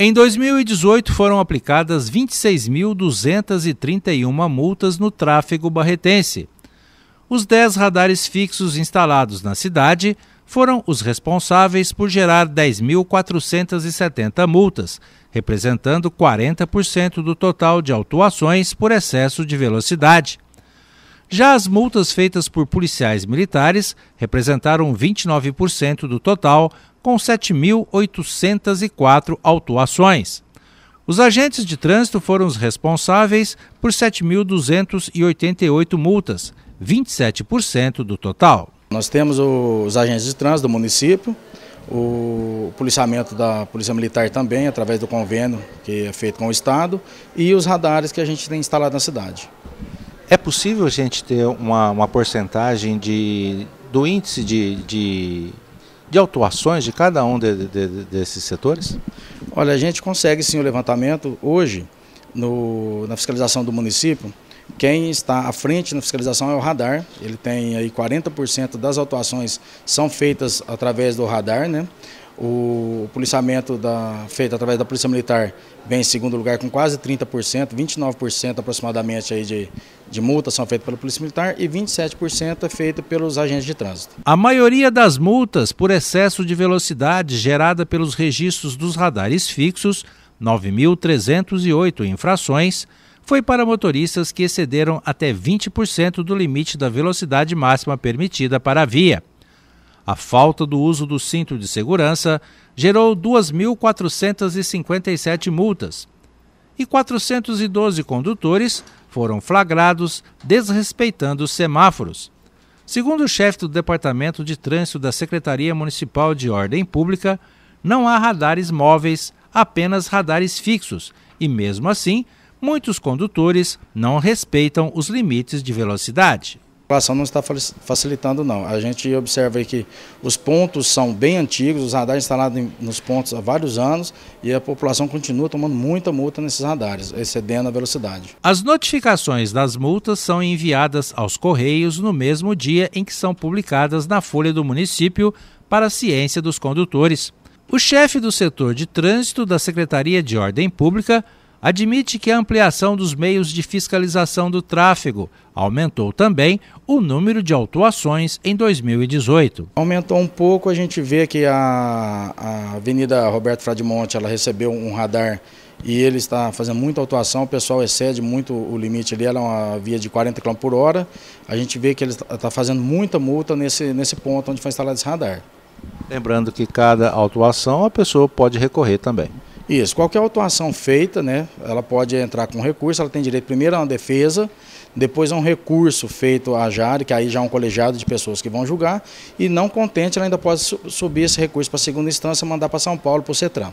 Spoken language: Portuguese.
Em 2018, foram aplicadas 26.231 multas no tráfego barretense. Os 10 radares fixos instalados na cidade foram os responsáveis por gerar 10.470 multas, representando 40% do total de autuações por excesso de velocidade. Já as multas feitas por policiais militares representaram 29% do total, com 7.804 autuações. Os agentes de trânsito foram os responsáveis por 7.288 multas, 27% do total. Nós temos os agentes de trânsito do município, o policiamento da Polícia Militar também, através do convênio que é feito com o Estado, e os radares que a gente tem instalado na cidade. É possível a gente ter uma, uma porcentagem de, do índice de, de, de autuações de cada um de, de, desses setores? Olha, a gente consegue sim o levantamento hoje no, na fiscalização do município. Quem está à frente na fiscalização é o radar. Ele tem aí 40% das autuações são feitas através do radar, né? O policiamento da, feito através da Polícia Militar vem em segundo lugar com quase 30%, 29% aproximadamente aí de, de multas são feitas pela Polícia Militar e 27% é feito pelos agentes de trânsito. A maioria das multas por excesso de velocidade gerada pelos registros dos radares fixos, 9.308 infrações, foi para motoristas que excederam até 20% do limite da velocidade máxima permitida para a via. A falta do uso do cinto de segurança gerou 2.457 multas e 412 condutores foram flagrados desrespeitando os semáforos. Segundo o chefe do Departamento de Trânsito da Secretaria Municipal de Ordem Pública, não há radares móveis, apenas radares fixos, e mesmo assim, muitos condutores não respeitam os limites de velocidade. A população não está facilitando não. A gente observa que os pontos são bem antigos, os radares instalados nos pontos há vários anos e a população continua tomando muita multa nesses radares, excedendo a velocidade. As notificações das multas são enviadas aos correios no mesmo dia em que são publicadas na folha do município para a ciência dos condutores. O chefe do setor de trânsito da Secretaria de Ordem Pública admite que a ampliação dos meios de fiscalização do tráfego aumentou também o número de autuações em 2018. Aumentou um pouco, a gente vê que a, a Avenida Roberto Fradimonte ela recebeu um radar e ele está fazendo muita autuação, o pessoal excede muito o limite ali, ela é uma via de 40 km por hora, a gente vê que ele está fazendo muita multa nesse, nesse ponto onde foi instalado esse radar. Lembrando que cada autuação a pessoa pode recorrer também. Isso, qualquer autuação feita, né, ela pode entrar com recurso, ela tem direito primeiro a uma defesa, depois a um recurso feito à JARE, que aí já é um colegiado de pessoas que vão julgar, e não contente, ela ainda pode subir esse recurso para segunda instância e mandar para São Paulo, para o CETRAN.